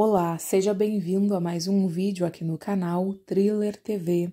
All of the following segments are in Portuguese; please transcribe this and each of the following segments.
Olá, seja bem-vindo a mais um vídeo aqui no canal Thriller TV.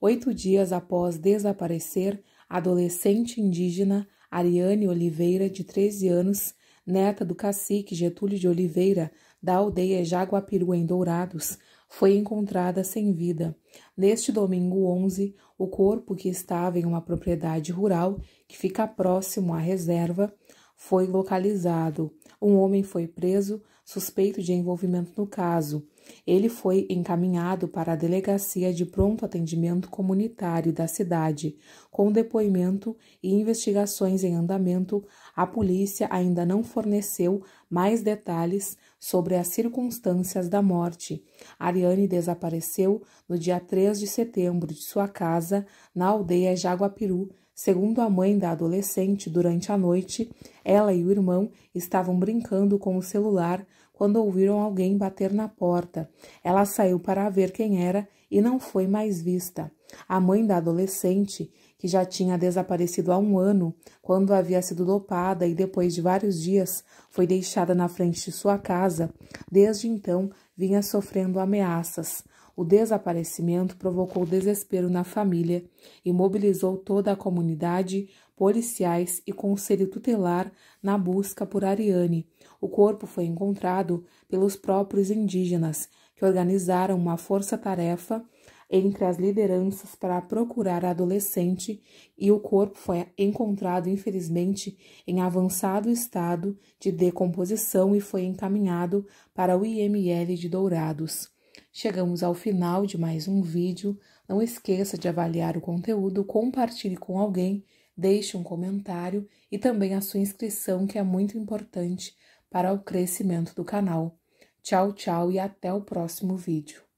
Oito dias após desaparecer, adolescente indígena Ariane Oliveira, de 13 anos, neta do cacique Getúlio de Oliveira, da aldeia Jaguapiru, em Dourados, foi encontrada sem vida. Neste domingo 11, o corpo que estava em uma propriedade rural que fica próximo à reserva foi localizado um homem foi preso suspeito de envolvimento no caso ele foi encaminhado para a Delegacia de Pronto Atendimento Comunitário da cidade, com depoimento e investigações em andamento. A polícia ainda não forneceu mais detalhes sobre as circunstâncias da morte. Ariane desapareceu no dia 3 de setembro de sua casa, na aldeia Jaguapiru, Segundo a mãe da adolescente, durante a noite, ela e o irmão estavam brincando com o celular quando ouviram alguém bater na porta. Ela saiu para ver quem era e não foi mais vista. A mãe da adolescente, que já tinha desaparecido há um ano, quando havia sido dopada e depois de vários dias foi deixada na frente de sua casa, desde então vinha sofrendo ameaças. O desaparecimento provocou desespero na família e mobilizou toda a comunidade, policiais e conselho tutelar na busca por Ariane. O corpo foi encontrado pelos próprios indígenas, que organizaram uma força-tarefa entre as lideranças para procurar a adolescente e o corpo foi encontrado, infelizmente, em avançado estado de decomposição e foi encaminhado para o IML de Dourados. Chegamos ao final de mais um vídeo. Não esqueça de avaliar o conteúdo, compartilhe com alguém, deixe um comentário e também a sua inscrição, que é muito importante para o crescimento do canal. Tchau, tchau e até o próximo vídeo.